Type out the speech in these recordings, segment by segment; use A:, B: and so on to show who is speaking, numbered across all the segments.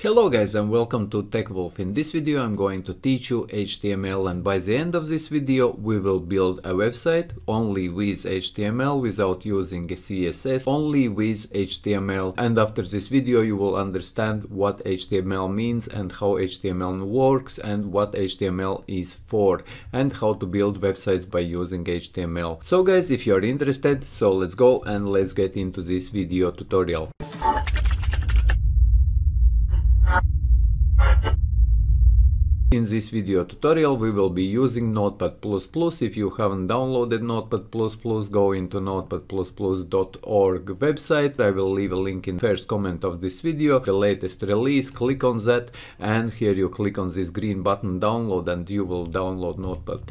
A: Hello guys and welcome to TechWolf. In this video I'm going to teach you HTML and by the end of this video we will build a website only with HTML without using CSS, only with HTML and after this video you will understand what HTML means and how HTML works and what HTML is for and how to build websites by using HTML. So guys if you're interested so let's go and let's get into this video tutorial. In this video tutorial we will be using Notepad++. If you haven't downloaded Notepad++, go into notepad++.org website. I will leave a link in first comment of this video, the latest release, click on that and here you click on this green button download and you will download Notepad++.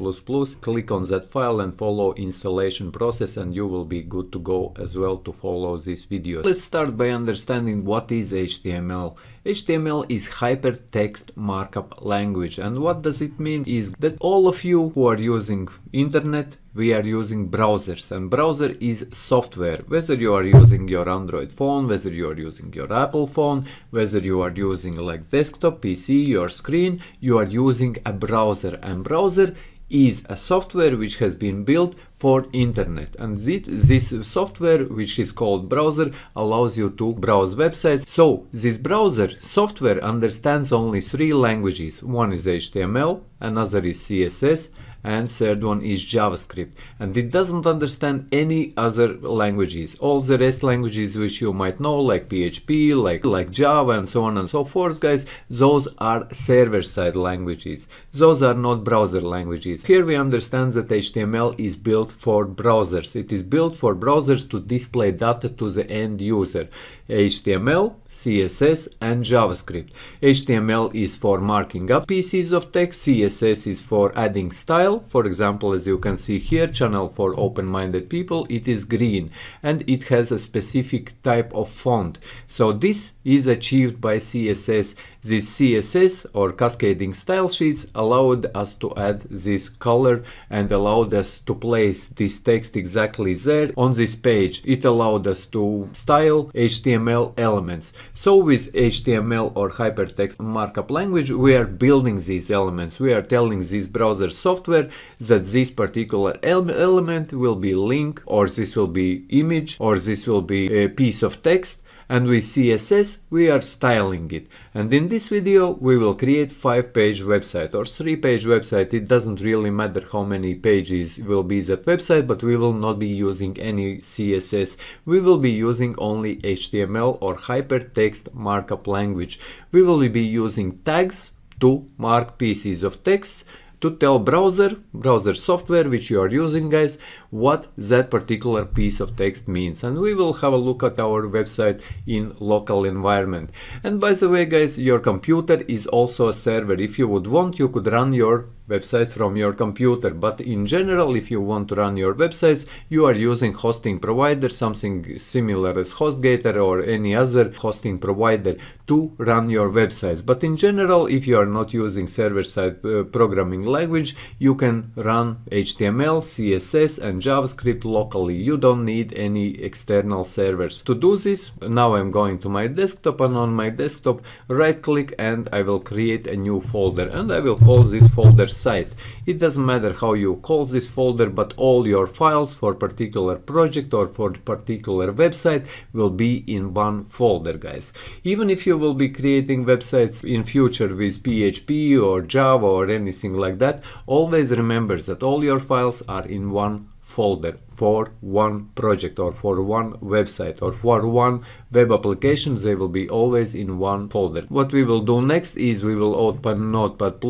A: Click on that file and follow installation process and you will be good to go as well to follow this video. Let's start by understanding what is HTML. HTML is hypertext markup language and what does it mean is that all of you who are using internet we are using browsers and browser is software whether you are using your android phone whether you are using your apple phone whether you are using like desktop pc your screen you are using a browser and browser is a software which has been built for internet and this, this software which is called browser allows you to browse websites so this browser software understands only three languages one is html another is css and third one is JavaScript and it doesn't understand any other languages all the rest languages which you might know like PHP like like Java and so on and so forth guys those are server-side languages those are not browser languages here we understand that HTML is built for browsers it is built for browsers to display data to the end user HTML CSS and JavaScript. HTML is for marking up pieces of text, CSS is for adding style, for example as you can see here, channel for open-minded people, it is green and it has a specific type of font. So this is achieved by CSS. This CSS or cascading style sheets allowed us to add this color and allowed us to place this text exactly there on this page. It allowed us to style HTML elements. So with HTML or hypertext markup language we are building these elements. We are telling this browser software that this particular element will be link or this will be image or this will be a piece of text and with CSS we are styling it. And in this video we will create 5 page website or 3 page website, it doesn't really matter how many pages will be that website, but we will not be using any CSS, we will be using only HTML or hypertext markup language. We will be using tags to mark pieces of text to tell browser, browser software which you are using guys, what that particular piece of text means. And we will have a look at our website in local environment. And by the way guys, your computer is also a server. If you would want, you could run your websites from your computer but in general if you want to run your websites you are using hosting provider something similar as hostgator or any other hosting provider to run your websites but in general if you are not using server-side uh, programming language you can run html css and javascript locally you don't need any external servers to do this now i'm going to my desktop and on my desktop right click and i will create a new folder and i will call this folder site. It doesn't matter how you call this folder, but all your files for particular project or for particular website will be in one folder, guys. Even if you will be creating websites in future with PHP or Java or anything like that, always remember that all your files are in one folder for one project or for one website or for one web applications, they will be always in one folder. What we will do next is we will open Notepad++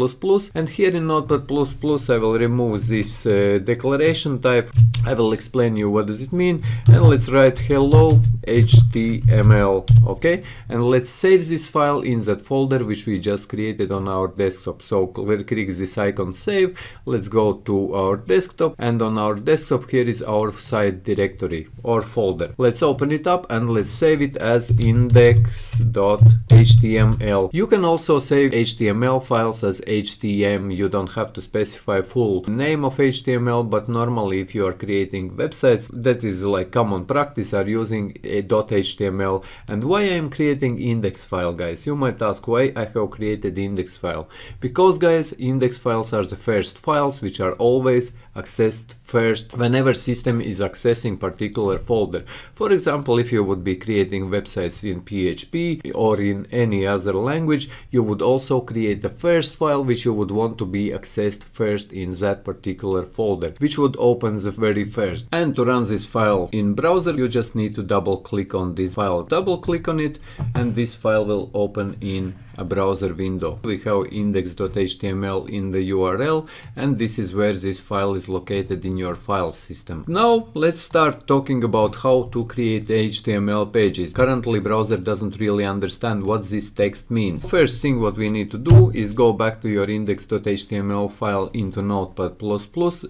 A: and here in Notepad++ I will remove this uh, declaration type. I will explain you what does it mean and let's write hello HTML okay and let's save this file in that folder which we just created on our desktop so click this icon save let's go to our desktop and on our desktop here is our site directory or folder let's open it up and let's save it it as index.html. You can also save HTML files as HTM. You don't have to specify full name of HTML, but normally if you are creating websites, that is like common practice are using a .html. And why I am creating index file, guys? You might ask why I have created index file. Because guys, index files are the first files which are always accessed first whenever system is accessing particular folder. For example, if you would be creating websites in PHP or in any other language, you would also create the first file which you would want to be accessed first in that particular folder, which would open the very first. And to run this file in browser, you just need to double click on this file. Double click on it and this file will open in a browser window. We have index.html in the URL and this is where this file is located in your file system. Now let's start talking about how to create HTML pages. Currently browser doesn't really understand what this text means. First thing what we need to do is go back to your index.html file into Notepad++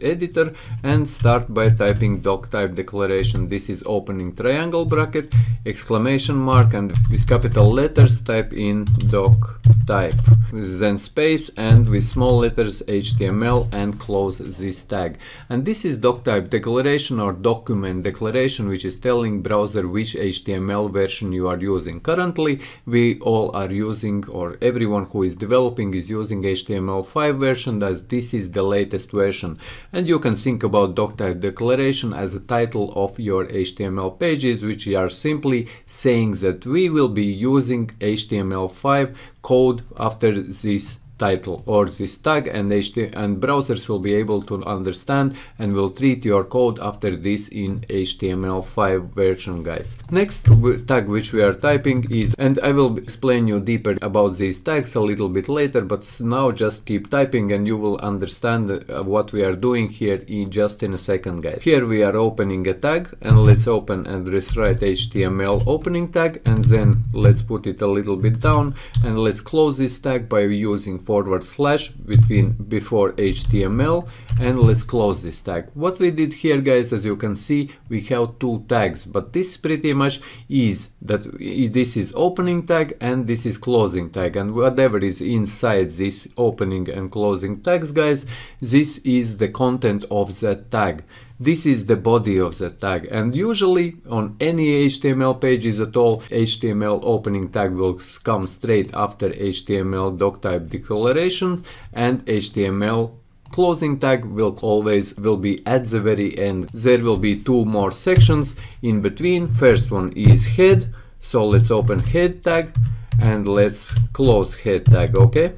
A: editor and start by typing doc type declaration. This is opening triangle bracket, exclamation mark and with capital letters type in doc block type then space and with small letters HTML and close this tag. And this is doc type declaration or document declaration which is telling browser which HTML version you are using. Currently we all are using or everyone who is developing is using HTML5 version as this is the latest version. And you can think about doc type declaration as the title of your HTML pages which are simply saying that we will be using HTML5 code after this title or this tag and HTML and browsers will be able to understand and will treat your code after this in HTML5 version guys. Next tag which we are typing is and I will explain you deeper about these tags a little bit later but now just keep typing and you will understand uh, what we are doing here in just in a second guys. Here we are opening a tag and let's open and rewrite HTML opening tag and then let's put it a little bit down and let's close this tag by using forward slash between before HTML and let's close this tag. What we did here guys as you can see we have two tags but this pretty much is that this is opening tag and this is closing tag and whatever is inside this opening and closing tags guys this is the content of that tag. This is the body of the tag and usually on any HTML pages at all HTML opening tag will come straight after HTML doctype declaration and HTML closing tag will always will be at the very end. There will be two more sections in between. First one is head. So let's open head tag and let's close head tag, okay?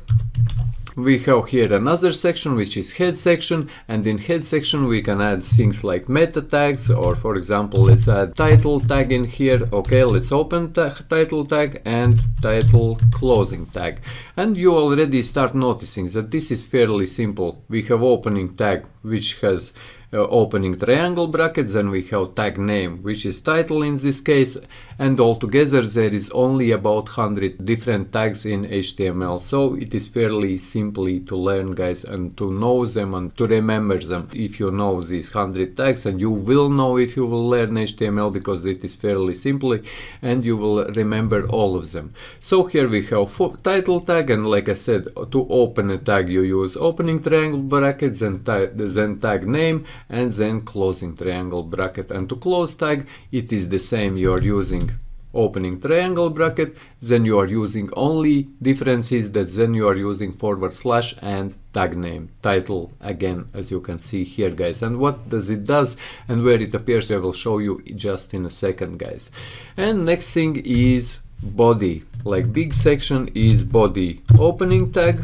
A: we have here another section which is head section and in head section we can add things like meta tags or for example let's add title tag in here okay let's open title tag and title closing tag and you already start noticing that this is fairly simple we have opening tag which has uh, opening triangle brackets then we have tag name which is title in this case and altogether there is only about 100 different tags in HTML so it is fairly simply to learn guys and to know them and to remember them if you know these 100 tags and you will know if you will learn HTML because it is fairly simply and you will remember all of them. So here we have title tag and like I said to open a tag you use opening triangle brackets and then tag name and then closing triangle bracket and to close tag it is the same you are using opening triangle bracket, then you are using only differences that then you are using forward slash and tag name, title again as you can see here guys. And what does it does and where it appears I will show you just in a second guys. And next thing is body, like big section is body opening tag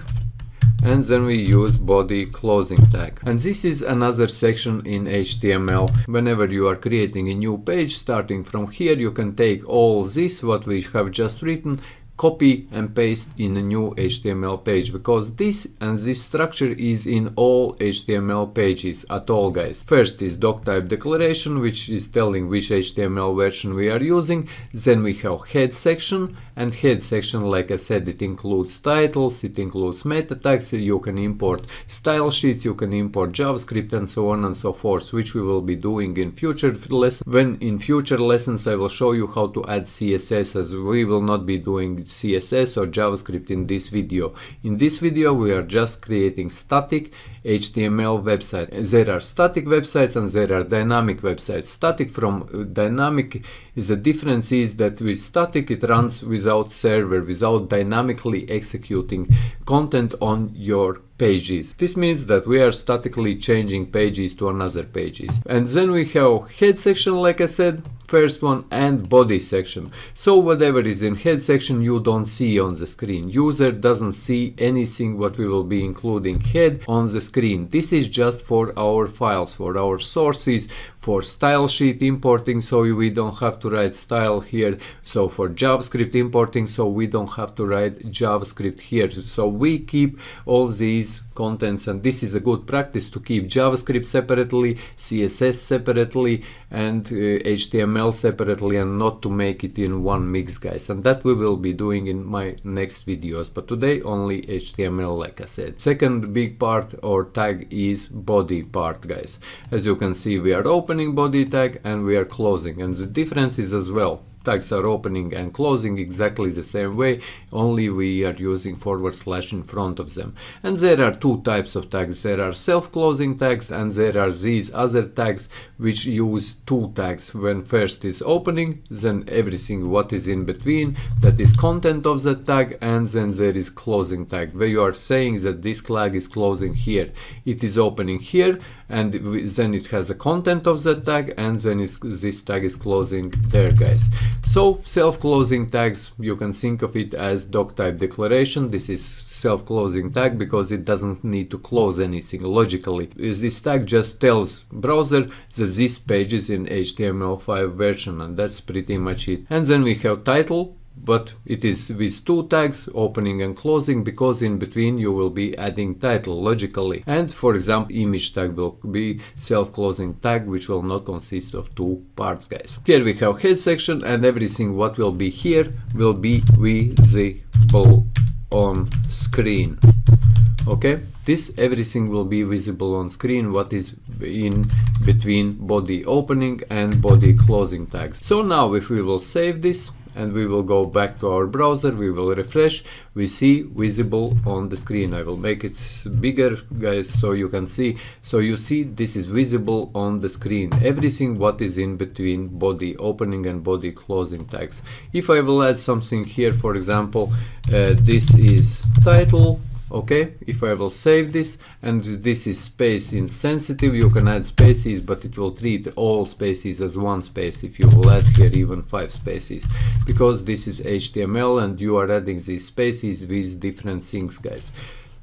A: and then we use body closing tag. And this is another section in HTML. Whenever you are creating a new page, starting from here, you can take all this, what we have just written, copy and paste in a new HTML page because this and this structure is in all HTML pages at all guys. First is doctype declaration which is telling which HTML version we are using, then we have head section and head section like I said it includes titles, it includes meta tags, you can import style sheets, you can import JavaScript and so on and so forth which we will be doing in future lessons when in future lessons I will show you how to add CSS as we will not be doing CSS or JavaScript in this video. In this video we are just creating static HTML website. There are static websites and there are dynamic websites. Static from uh, dynamic is the difference is that with static it runs without server, without dynamically executing content on your pages. This means that we are statically changing pages to another pages. And then we have head section, like I said, first one and body section. So whatever is in head section you don't see on the screen. User doesn't see anything what we will be including head on the screen. This is just for our files, for our sources for style sheet importing so we don't have to write style here so for javascript importing so we don't have to write javascript here so we keep all these contents and this is a good practice to keep JavaScript separately, CSS separately and uh, HTML separately and not to make it in one mix guys and that we will be doing in my next videos but today only HTML like I said. Second big part or tag is body part guys. As you can see we are opening body tag and we are closing and the difference is as well tags are opening and closing exactly the same way, only we are using forward slash in front of them. And there are two types of tags. There are self-closing tags and there are these other tags which use two tags. When first is opening, then everything what is in between, that is content of the tag, and then there is closing tag, where you are saying that this flag is closing here. It is opening here and then it has the content of that tag and then this tag is closing there guys so self-closing tags you can think of it as doc type declaration this is self-closing tag because it doesn't need to close anything logically this tag just tells browser that this page is in html5 version and that's pretty much it and then we have title but it is with two tags opening and closing because in between you will be adding title logically and for example image tag will be self-closing tag which will not consist of two parts guys here we have head section and everything what will be here will be visible on screen okay this everything will be visible on screen what is in between body opening and body closing tags so now if we will save this and we will go back to our browser we will refresh we see visible on the screen i will make it bigger guys so you can see so you see this is visible on the screen everything what is in between body opening and body closing tags if i will add something here for example uh, this is title okay if I will save this and this is space insensitive you can add spaces but it will treat all spaces as one space if you will add here even five spaces because this is HTML and you are adding these spaces with different things guys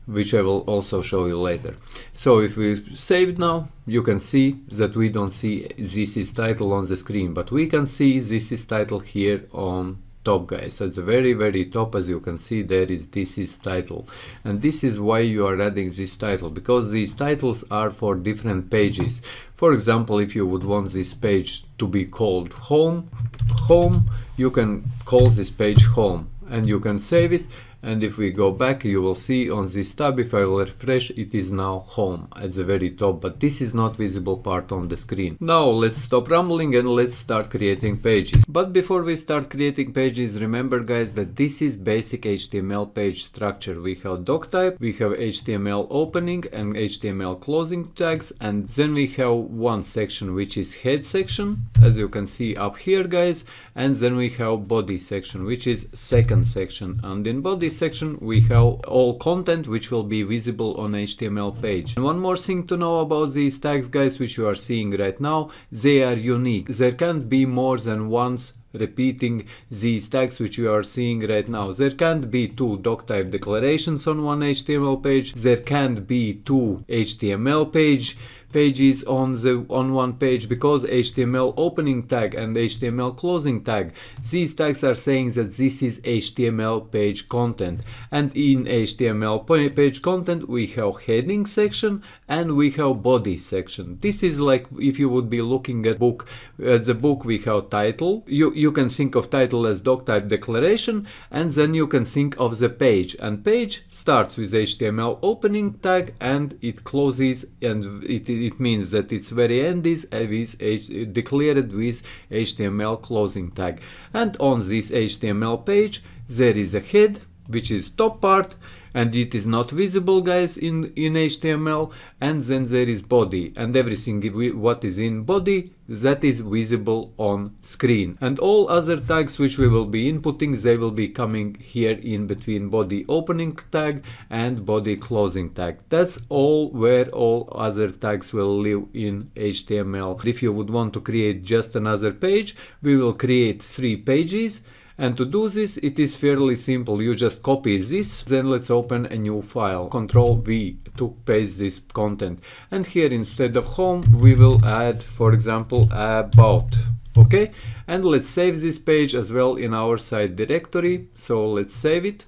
A: which I will also show you later. So if we save now, you can see that we don't see this is title on the screen, but we can see this is title here on top guys at the very very top as you can see there is this is title and this is why you are adding this title because these titles are for different pages for example if you would want this page to be called home home you can call this page home and you can save it and if we go back you will see on this tab if I will refresh it is now home at the very top but this is not visible part on the screen. Now let's stop rambling and let's start creating pages. But before we start creating pages remember guys that this is basic HTML page structure. We have doc type, we have HTML opening and HTML closing tags and then we have one section which is head section as you can see up here guys and then we have body section which is second section and in body this section we have all content which will be visible on HTML page. And one more thing to know about these tags guys which you are seeing right now, they are unique. There can't be more than once repeating these tags which you are seeing right now. There can't be two doc type declarations on one HTML page, there can't be two HTML page pages on the on one page because HTML opening tag and HTML closing tag. These tags are saying that this is HTML page content. And in HTML page content we have heading section and we have body section. This is like if you would be looking at book at the book we have title. You you can think of title as doc type declaration and then you can think of the page and page starts with HTML opening tag and it closes and it it means that its very end is with H, declared with HTML closing tag. And on this HTML page, there is a head, which is top part, and it is not visible guys in in HTML and then there is body and everything what is in body that is visible on screen and all other tags which we will be inputting they will be coming here in between body opening tag and body closing tag that's all where all other tags will live in HTML if you would want to create just another page we will create three pages and to do this, it is fairly simple. You just copy this, then let's open a new file. Control V to paste this content. And here instead of home, we will add, for example, about. Okay, and let's save this page as well in our site directory. So let's save it.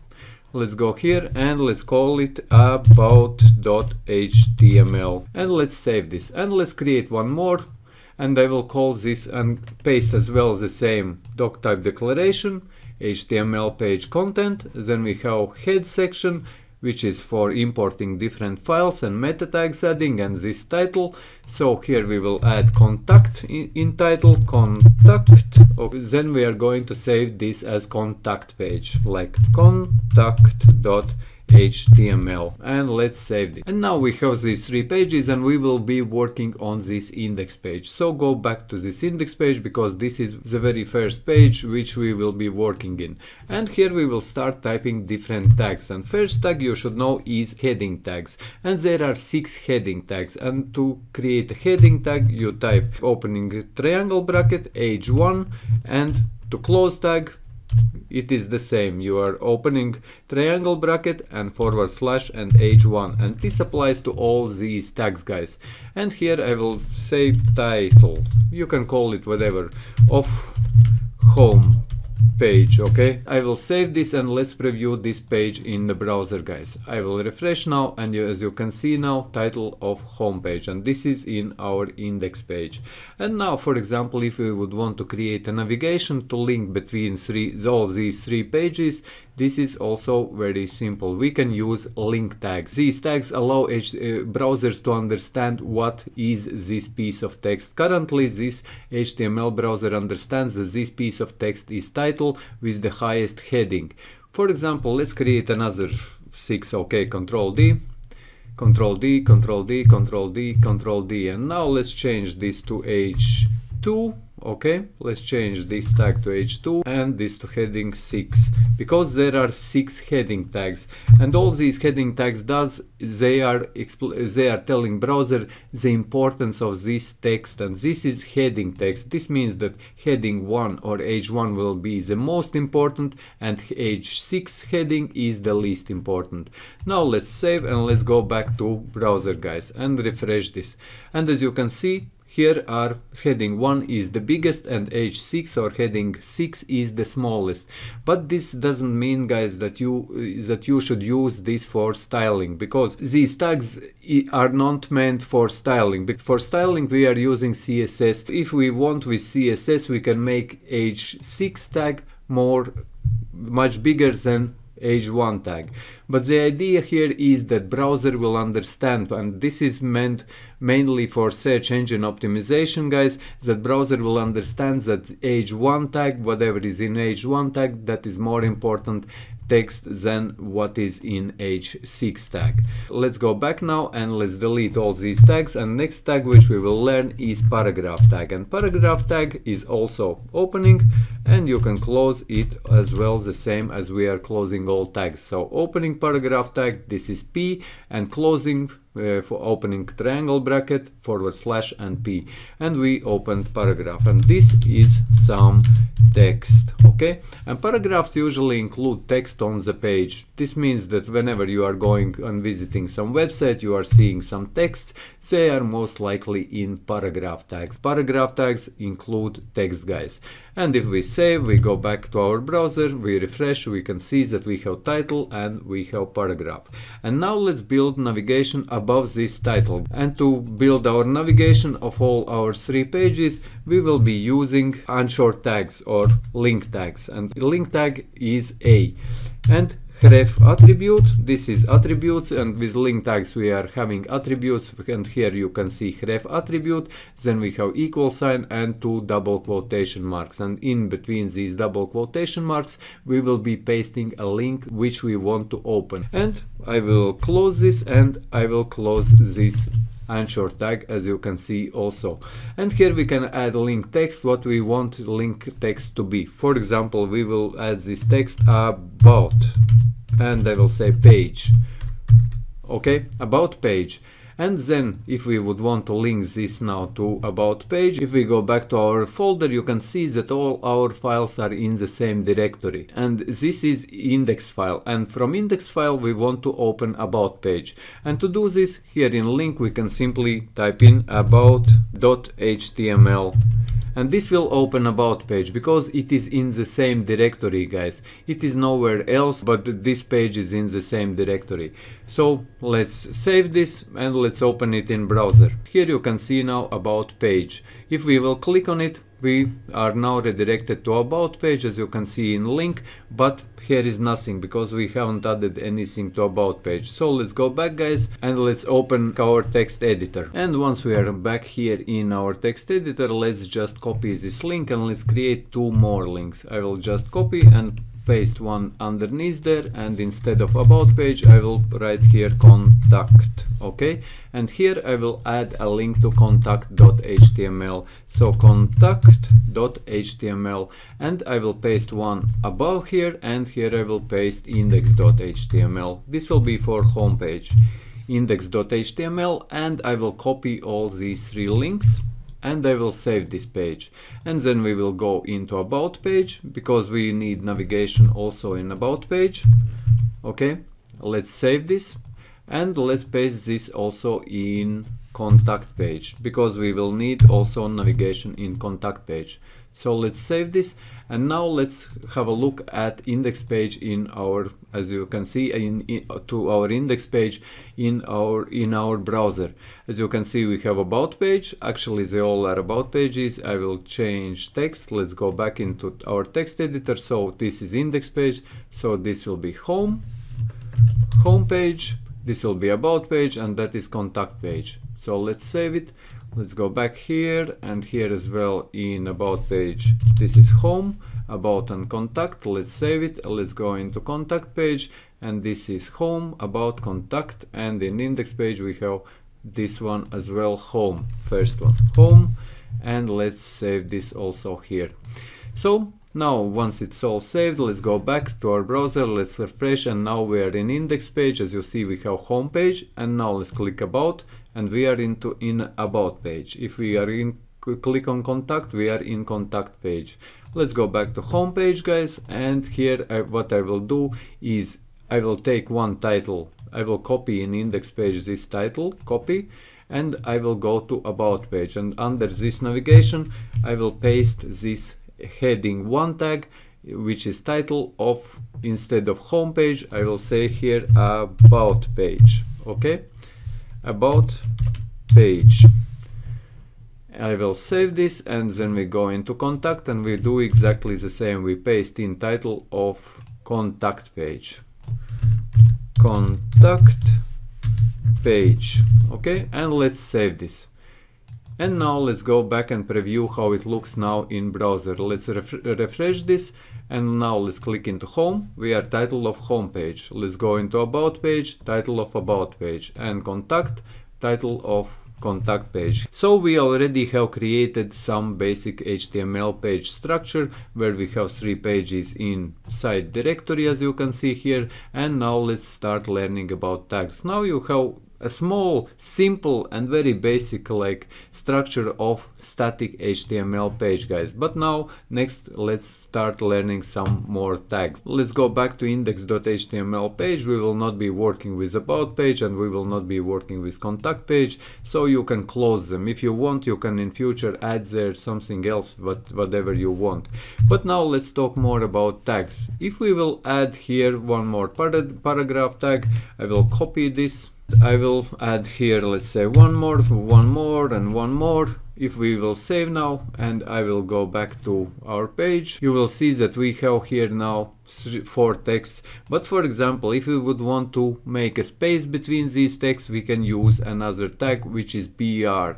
A: Let's go here and let's call it about.html and let's save this and let's create one more and I will call this and paste as well the same doc type declaration, HTML page content, then we have head section which is for importing different files and meta tags adding and this title. So here we will add contact in, in title, contact, okay. then we are going to save this as contact page, like contact dot HTML and let's save it. And now we have these three pages and we will be working on this index page. So go back to this index page because this is the very first page which we will be working in. And here we will start typing different tags and first tag you should know is heading tags and there are six heading tags and to create a heading tag you type opening triangle bracket h1 and to close tag it is the same. You are opening triangle bracket and forward slash and h1 and this applies to all these tags guys. And here I will say title. You can call it whatever of home page, okay? I will save this and let's preview this page in the browser, guys. I will refresh now and you, as you can see now, title of home page and this is in our index page. And now, for example, if we would want to create a navigation to link between three, all these three pages, this is also very simple. We can use link tags. These tags allow uh, browsers to understand what is this piece of text. Currently, this HTML browser understands that this piece of text is title with the highest heading. For example, let's create another 6, okay, Control D, Control D, Control D, Control D, Control D, and now let's change this to H2 okay let's change this tag to h2 and this to heading 6 because there are six heading tags and all these heading tags does they are they are telling browser the importance of this text and this is heading text this means that heading 1 or h1 will be the most important and h6 heading is the least important now let's save and let's go back to browser guys and refresh this and as you can see here are heading 1 is the biggest and H6 or heading 6 is the smallest. But this doesn't mean guys that you that you should use this for styling because these tags are not meant for styling. For styling we are using CSS. If we want with CSS we can make H6 tag more much bigger than H1 tag. But the idea here is that browser will understand, and this is meant mainly for search engine optimization guys, that browser will understand that h1 tag, whatever is in h1 tag, that is more important text than what is in h6 tag. Let's go back now and let's delete all these tags and next tag which we will learn is paragraph tag and paragraph tag is also opening and you can close it as well the same as we are closing all tags. So opening opening paragraph tag, this is P, and closing uh, for opening triangle bracket forward slash and p and we opened paragraph and this is some text okay and paragraphs usually include text on the page this means that whenever you are going and visiting some website you are seeing some text they are most likely in paragraph tags. Paragraph tags include text guys. And if we save, we go back to our browser, we refresh, we can see that we have title and we have paragraph. And now let's build navigation above this title. And to build our navigation of all our three pages, we will be using anchor tags or link tags. And link tag is A. And href attribute this is attributes and with link tags we are having attributes and here you can see href attribute then we have equal sign and two double quotation marks and in between these double quotation marks we will be pasting a link which we want to open and i will close this and i will close this anchor tag as you can see also and here we can add link text what we want link text to be for example we will add this text about and I will say page okay about page and then if we would want to link this now to about page if we go back to our folder you can see that all our files are in the same directory and this is index file and from index file we want to open about page and to do this here in link we can simply type in about.html and this will open about page because it is in the same directory guys it is nowhere else but this page is in the same directory so let's save this and let's open it in browser here you can see now about page if we will click on it we are now redirected to about page as you can see in link but here is nothing because we haven't added anything to about page so let's go back guys and let's open our text editor and once we are back here in our text editor let's just copy this link and let's create two more links i will just copy and paste one underneath there and instead of about page I will write here contact okay and here I will add a link to contact.html so contact.html and I will paste one above here and here I will paste index.html this will be for homepage index.html and I will copy all these three links and I will save this page. And then we will go into about page because we need navigation also in about page. Okay, let's save this and let's paste this also in contact page because we will need also navigation in contact page. So let's save this and now let's have a look at index page in our, as you can see, in, in, to our index page in our in our browser. As you can see, we have about page. Actually, they all are about pages. I will change text. Let's go back into our text editor. So this is index page. So this will be home, home page. This will be about page, and that is contact page. So let's save it let's go back here and here as well in about page this is home about and contact let's save it let's go into contact page and this is home about contact and in index page we have this one as well home first one home and let's save this also here so now once it's all saved let's go back to our browser let's refresh and now we are in index page as you see we have home page and now let's click about and we are into in about page. If we are in click on contact, we are in contact page. Let's go back to home page guys and here I, uh, what I will do is I will take one title. I will copy in index page this title, copy, and I will go to about page and under this navigation I will paste this heading 1 tag which is title of instead of home page I will say here about page okay about page. I will save this and then we go into contact and we do exactly the same. We paste in title of contact page. Contact page. Okay, and let's save this. And now let's go back and preview how it looks now in browser. Let's ref refresh this and now let's click into home. We are title of home page. Let's go into about page, title of about page and contact, title of contact page. So we already have created some basic HTML page structure where we have three pages in site directory as you can see here and now let's start learning about tags. Now you have a small, simple and very basic like structure of static HTML page guys. But now next let's start learning some more tags. Let's go back to index.html page. We will not be working with about page and we will not be working with contact page. So you can close them. If you want you can in future add there something else but whatever you want. But now let's talk more about tags. If we will add here one more par paragraph tag, I will copy this I will add here, let's say one more, one more and one more. If we will save now and I will go back to our page, you will see that we have here now three, four texts. But for example, if we would want to make a space between these texts, we can use another tag, which is br.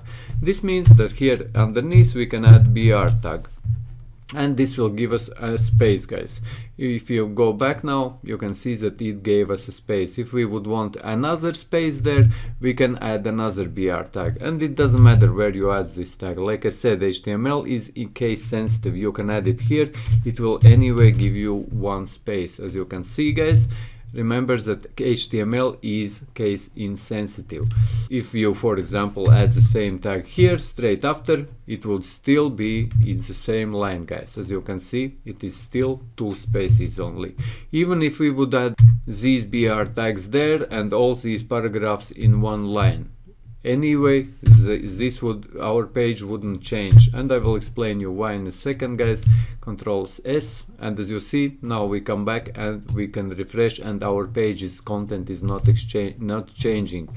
A: This means that here underneath we can add br tag and this will give us a space guys if you go back now you can see that it gave us a space if we would want another space there we can add another br tag and it doesn't matter where you add this tag like i said html is case sensitive you can add it here it will anyway give you one space as you can see guys Remember that HTML is case insensitive. If you, for example, add the same tag here straight after, it will still be in the same line, guys. As you can see, it is still two spaces only. Even if we would add these BR tags there and all these paragraphs in one line, anyway th this would our page wouldn't change and i will explain you why in a second guys controls s and as you see now we come back and we can refresh and our page's content is not exchange not changing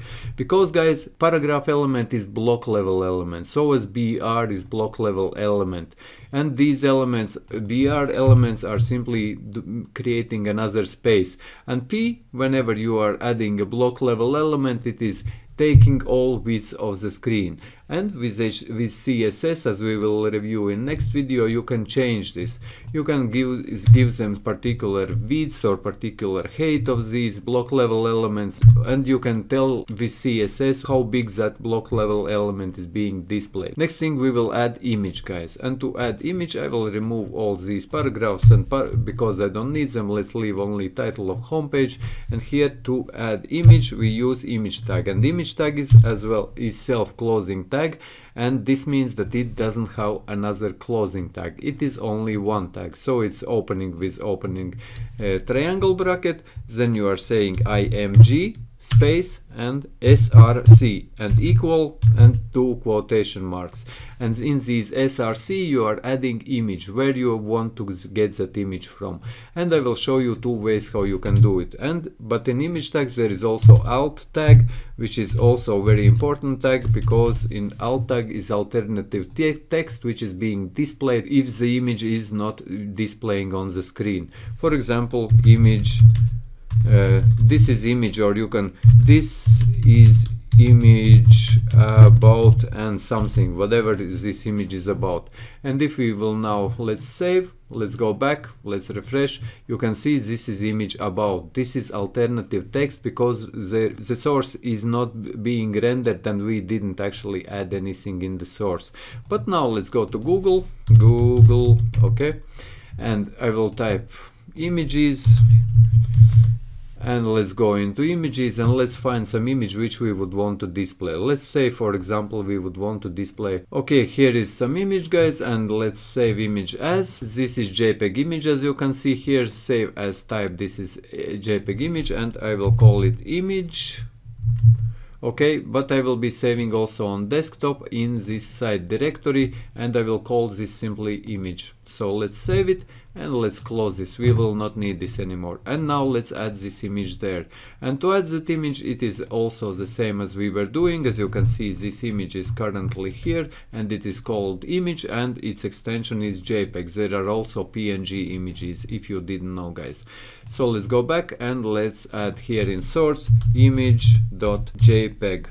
A: because guys paragraph element is block level element so as br is block level element and these elements br elements are simply creating another space and p whenever you are adding a block level element it is taking all width of the screen and with, CSS as we will review in next video you can change this you can give, give them particular width or particular height of these block level elements and you can tell with CSS how big that block level element is being displayed next thing we will add image guys and to add image I will remove all these paragraphs and par because I don't need them let's leave only title of homepage and here to add image we use image tag and image tag is as well is self-closing tag tag and this means that it doesn't have another closing tag it is only one tag so it's opening with opening uh, triangle bracket then you are saying img space and src and equal and two quotation marks and in these src you are adding image where you want to get that image from and i will show you two ways how you can do it and but in image tags there is also alt tag which is also very important tag because in alt tag is alternative te text which is being displayed if the image is not displaying on the screen for example image uh, this is image or you can this is image about and something whatever this image is about and if we will now let's save let's go back let's refresh you can see this is image about this is alternative text because the the source is not being rendered and we didn't actually add anything in the source but now let's go to google google okay and i will type images and let's go into images and let's find some image which we would want to display let's say for example we would want to display okay here is some image guys and let's save image as this is jpeg image as you can see here save as type this is jpeg image and i will call it image okay but i will be saving also on desktop in this site directory and i will call this simply image so let's save it and let's close this we will not need this anymore and now let's add this image there and to add that image it is also the same as we were doing as you can see this image is currently here and it is called image and its extension is jpeg there are also png images if you didn't know guys so let's go back and let's add here in source image.jpg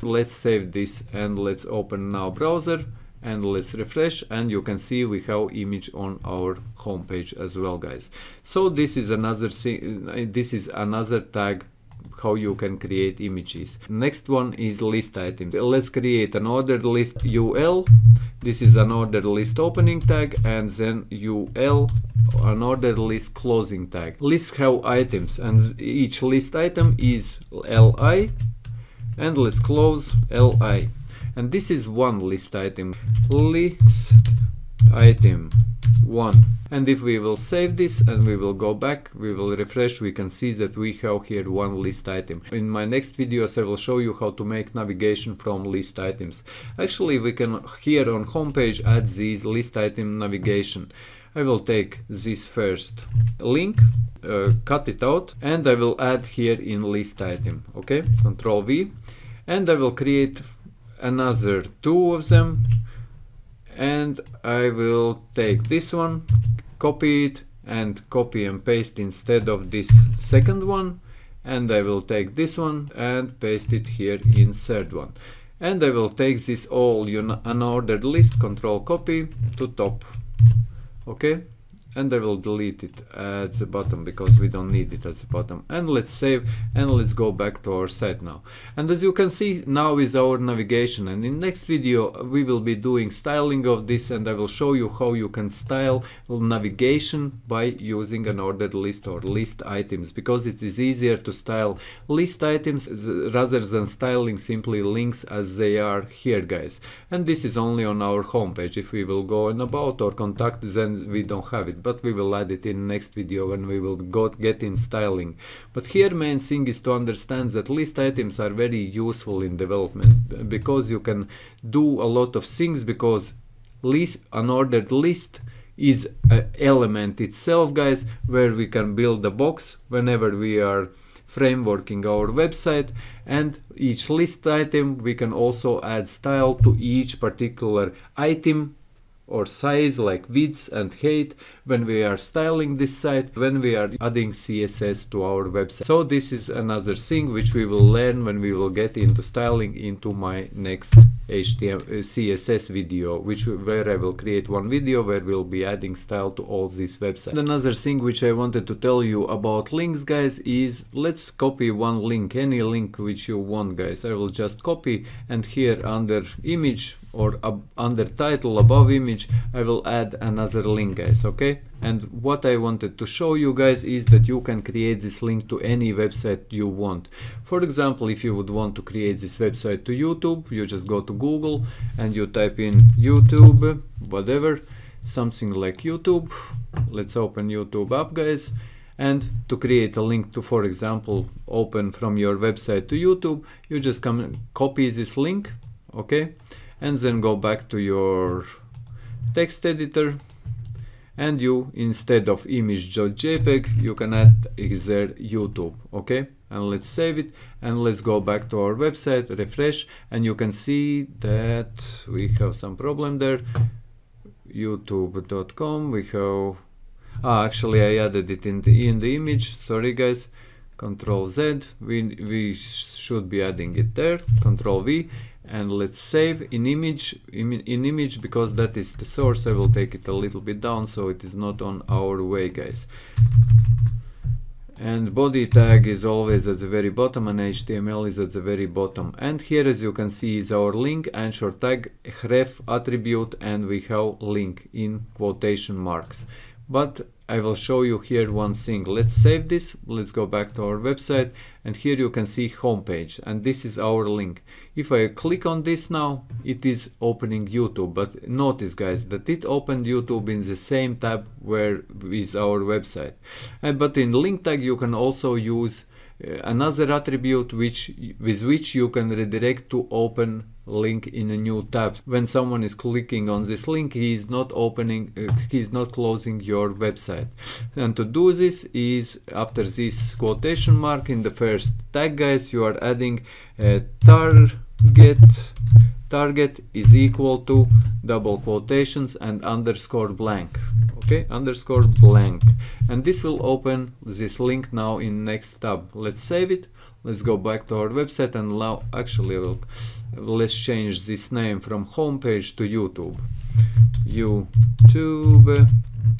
A: let's save this and let's open now browser and let's refresh and you can see we have image on our homepage as well guys so this is another thing this is another tag how you can create images next one is list items let's create an ordered list ul this is an ordered list opening tag and then ul an ordered list closing tag lists have items and each list item is li and let's close li and this is one list item list item 1 and if we will save this and we will go back we will refresh we can see that we have here one list item in my next videos i will show you how to make navigation from list items actually we can here on homepage add these list item navigation i will take this first link uh, cut it out and i will add here in list item okay control v and i will create another two of them and I will take this one, copy it and copy and paste instead of this second one and I will take this one and paste it here in third one and I will take this all unordered list control copy to top okay and I will delete it at the bottom because we don't need it at the bottom and let's save and let's go back to our site now and as you can see now is our navigation and in next video we will be doing styling of this and I will show you how you can style navigation by using an ordered list or list items because it is easier to style list items rather than styling simply links as they are here guys and this is only on our homepage if we will go in about or contact then we don't have it but we will add it in next video when we will go get in styling. But here main thing is to understand that list items are very useful in development because you can do a lot of things because list an ordered list is an element itself guys where we can build a box whenever we are frameworking our website and each list item we can also add style to each particular item or size like width and height when we are styling this site when we are adding css to our website so this is another thing which we will learn when we will get into styling into my next HTML uh, CSS video which where I will create one video where we'll be adding style to all these websites. And another thing which I wanted to tell you about links guys is let's copy one link any link which you want guys I will just copy and here under image or under title above image I will add another link guys okay and what I wanted to show you guys is that you can create this link to any website you want for example if you would want to create this website to YouTube you just go to Google and you type in YouTube whatever something like YouTube let's open YouTube up guys and to create a link to for example open from your website to YouTube you just come copy this link okay and then go back to your text editor and you instead of image.jpg you can add exert youtube okay and let's save it and let's go back to our website refresh and you can see that we have some problem there youtube.com we have ah, actually I added it in the in the image sorry guys control Z we, we should be adding it there control V and let's save in image in, in, image because that is the source I will take it a little bit down so it is not on our way guys and body tag is always at the very bottom and HTML is at the very bottom and here as you can see is our link and short tag href attribute and we have link in quotation marks but I will show you here one thing. Let's save this, let's go back to our website and here you can see homepage and this is our link. If I click on this now, it is opening YouTube, but notice guys that it opened YouTube in the same tab where is our website. Uh, but in link tag you can also use uh, another attribute which with which you can redirect to open link in a new tab. When someone is clicking on this link, he is not opening, uh, he is not closing your website. And to do this is after this quotation mark in the first tag, guys, you are adding a uh, tar get target is equal to double quotations and underscore blank okay underscore blank and this will open this link now in next tab let's save it let's go back to our website and now actually let's change this name from homepage to youtube youtube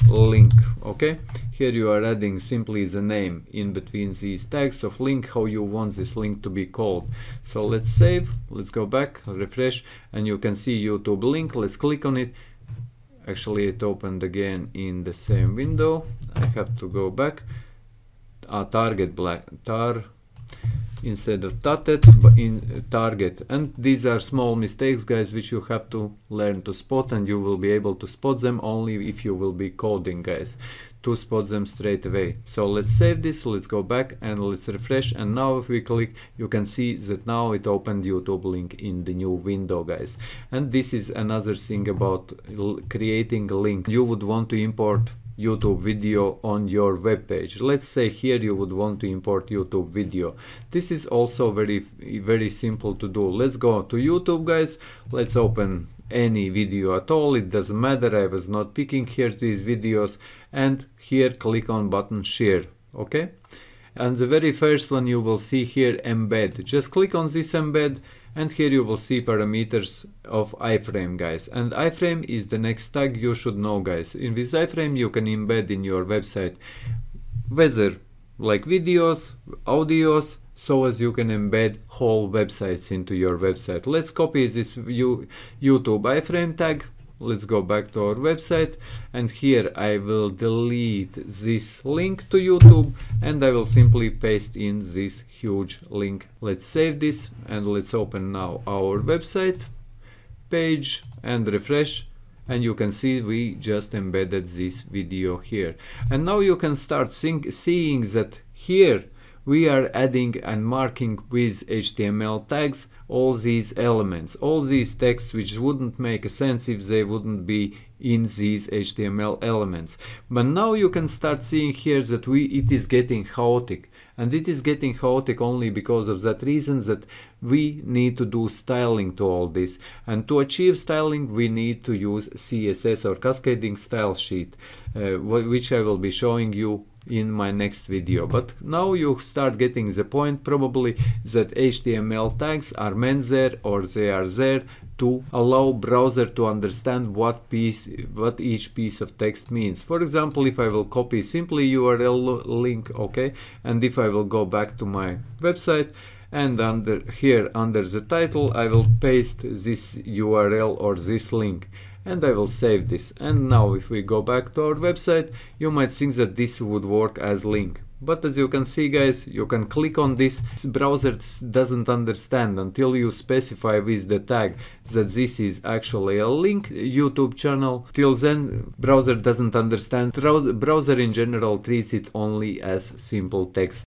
A: link okay here you are adding simply the name in between these tags of link how you want this link to be called so let's save let's go back refresh and you can see youtube link let's click on it actually it opened again in the same window i have to go back a uh, target black tar instead of in uh, target and these are small mistakes guys which you have to learn to spot and you will be able to spot them only if you will be coding guys to spot them straight away so let's save this let's go back and let's refresh and now if we click you can see that now it opened youtube link in the new window guys and this is another thing about creating a link you would want to import YouTube video on your web page. Let's say here you would want to import YouTube video. This is also very, very simple to do. Let's go to YouTube guys. Let's open any video at all. It doesn't matter. I was not picking here these videos and here click on button share. Okay. And the very first one you will see here embed. Just click on this embed and here you will see parameters of iframe guys and iframe is the next tag you should know guys in this iframe you can embed in your website whether like videos audios so as you can embed whole websites into your website let's copy this youtube iframe tag let's go back to our website and here I will delete this link to YouTube and I will simply paste in this huge link. Let's save this and let's open now our website page and refresh and you can see we just embedded this video here. And now you can start seeing that here we are adding and marking with HTML tags all these elements, all these texts which wouldn't make a sense if they wouldn't be in these HTML elements. But now you can start seeing here that we it is getting chaotic. And it is getting chaotic only because of that reason that we need to do styling to all this. And to achieve styling we need to use CSS or cascading style sheet, uh, which I will be showing you in my next video but now you start getting the point probably that HTML tags are meant there or they are there to allow browser to understand what piece what each piece of text means for example if I will copy simply URL link okay and if I will go back to my website and under here under the title I will paste this URL or this link and I will save this. And now if we go back to our website, you might think that this would work as link. But as you can see guys, you can click on this, browser doesn't understand until you specify with the tag that this is actually a link YouTube channel. Till then, browser doesn't understand, browser in general treats it only as simple text.